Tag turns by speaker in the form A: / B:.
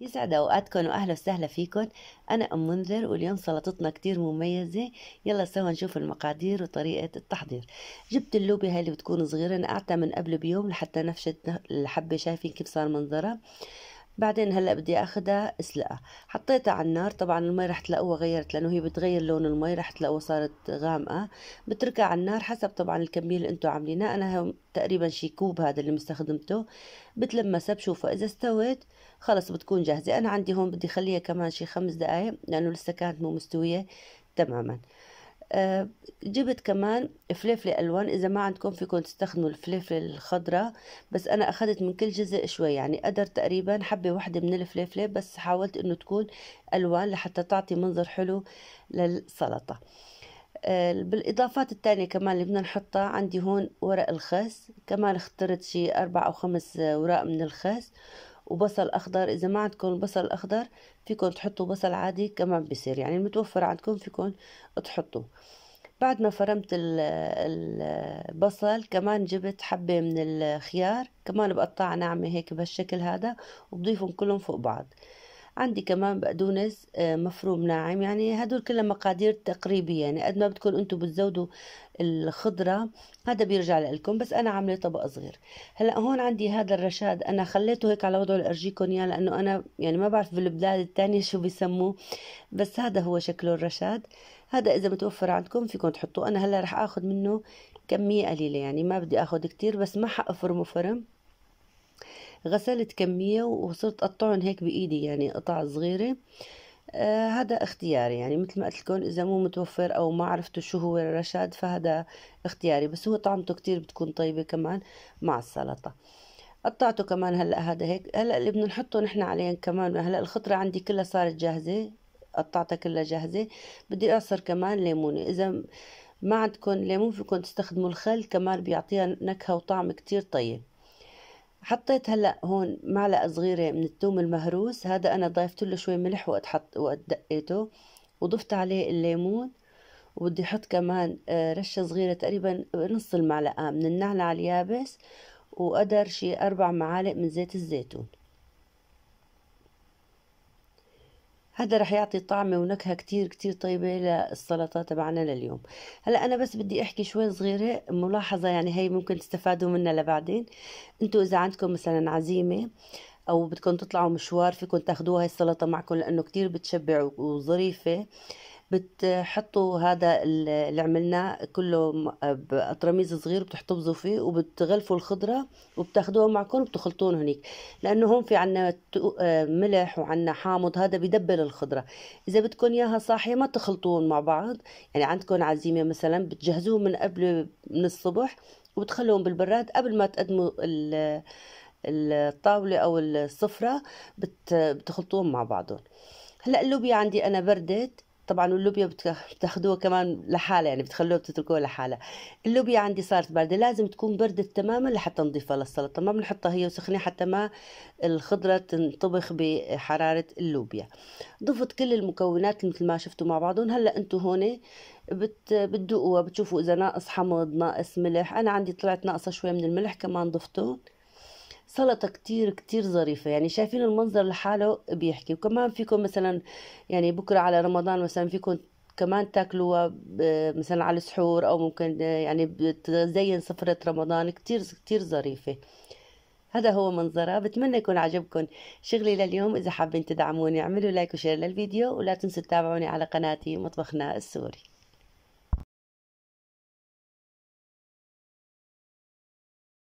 A: يسعد اوقاتكم واهلا وسهلا فيكم انا ام منذر واليوم سلطتنا كتير مميزه يلا سوا نشوف المقادير وطريقه التحضير جبت اللوبي هاي اللي بتكون صغيره نقعتها من قبل بيوم لحتى نفشت الحبه شايفين كيف صار منظرها بعدين هلا بدي اخدها اسلقها حطيتها على النار طبعا المي رح تلاقوها غيرت لانه هي بتغير لون المي رح تلاقوها صارت غامقه بتركها على النار حسب طبعا الكميه اللي انتم عاملينها انا تقريبا شي كوب هذا اللي مستخدمته بتلمسها بشوفها اذا استوت خلص بتكون جاهزه انا عندي هون بدي اخليها كمان شي خمس دقائق لانه لسه كانت مو مستويه تماما آه، جبت كمان فليفلة ألوان إذا ما عندكم فيكم تستخدموا الفليفلة الخضراء بس أنا أخذت من كل جزء شوي يعني قدر تقريبا حبة واحدة من الفليفلة بس حاولت إنه تكون ألوان لحتى تعطي منظر حلو للسلطة آه، بالإضافات التانية كمان اللي بدنا نحطها عندي هون ورق الخس كمان اخترت شي أربع أو خمس وراء من الخس وبصل اخضر اذا ما عندكم بصل اخضر فيكم تحطوا بصل عادي كمان بيصير يعني المتوفر عندكم فيكم تحطوا بعد ما فرمت البصل كمان جبت حبة من الخيار كمان بقطعها ناعمة هيك بهالشكل هذا وبضيفهم كلهم فوق بعض عندي كمان بقدونس آه، مفروم ناعم يعني هدول كلها مقادير تقريبية يعني قد ما بدكم انتم بتزودوا الخضرة هذا بيرجع لكم بس انا عاملة طبق صغير هلا هون عندي هذا الرشاد انا خليته هيك على وضعه لارجيكم اياه لانه انا يعني ما بعرف بالبلاد الثانية شو بيسموه بس هذا هو شكله الرشاد هذا اذا متوفر عندكم فيكم تحطوه انا هلا رح اخذ منه كمية قليلة يعني ما بدي اخذ كتير بس ما حافرمه فرم غسلت كمية وصرت أقطعهم هيك بإيدي يعني قطع صغيرة آه هذا اختياري يعني مثل ما قلت لكم اذا مو متوفر او ما عرفتوا شو هو الرشاد فهذا اختياري بس هو طعمته كتير بتكون طيبه كمان مع السلطه قطعته كمان هلا هذا هيك هلا اللي بدنا نحطه نحن عليه كمان هلا الخطره عندي كلها صارت جاهزه قطعتها كلها جاهزه بدي اعصر كمان ليمونه اذا ما عندكم ليمون فيكم تستخدموا الخل كمان بيعطيها نكهه وطعم كتير طيب حطيت هلا هون معلقه صغيره من الثوم المهروس هذا انا ضيفت له شوي ملح وقت حط وقت دقيته وضفت عليه الليمون وبدي احط كمان آه، رشه صغيره تقريبا نص المعلقه من النعناع اليابس وقدر شي اربع معالق من زيت الزيتون هذا رح يعطي طعمة ونكهة كتير كتير طيبة للسلطة تبعنا لليوم هلا أنا بس بدي أحكي شوي صغيرة ملاحظة يعني هي ممكن تستفادوا منها لبعدين أنتوا إذا عندكم مثلا عزيمة أو بدكم تطلعوا مشوار فيكم تاخدوها هاي السلطة معكم لأنه كتير بتشبع وظريفة بتحطوا هذا اللي عملناه كله بقطرميز صغير بتحتفظوا فيه وبتغلفوا الخضرة وبتاخدوها معكم وبتخلطون هنيك لأنه هون في عنا آه، ملح وعنا حامض هذا بدبل الخضرة إذا بدكم إياها صاحية ما تخلطون مع بعض يعني عندكم عزيمة مثلا بتجهزوه من قبل من الصبح وبتخلوهم بالبراد قبل ما تقدموا الطاولة أو السفرة بتخلطوهم مع بعضهم هلا اللوبيا عندي أنا بردت طبعا واللوبيا بتاخدوها كمان لحالها يعني بتخلوها بتتركوها لحالها اللوبيا عندي صارت باردة لازم تكون بردت تماما لحتى نضيفها للسلطة ما بنحطها هي وسخنة حتى ما الخضرة تنطبخ بحرارة اللوبيا ضفت كل المكونات مثل ما شفتوا مع بعضهم هلا انتم هون بت بتدوقوها بتشوفوا اذا ناقص حمض ناقص ملح انا عندي طلعت ناقصه شوي من الملح كمان ضفته سلطة كتير كتير ظريفة يعني شايفين المنظر لحاله بيحكي وكمان فيكم مثلا يعني بكرة على رمضان مثلا فيكم كمان تاكلوها آه، مثلا على السحور او ممكن آه، يعني بتزين سفرة رمضان كتير كتير ظريفة هذا هو منظرها بتمنى يكون عجبكم شغلي لليوم اذا حابين تدعموني اعملوا لايك وشير للفيديو ولا تنسوا تتابعوني على قناتي مطبخنا السوري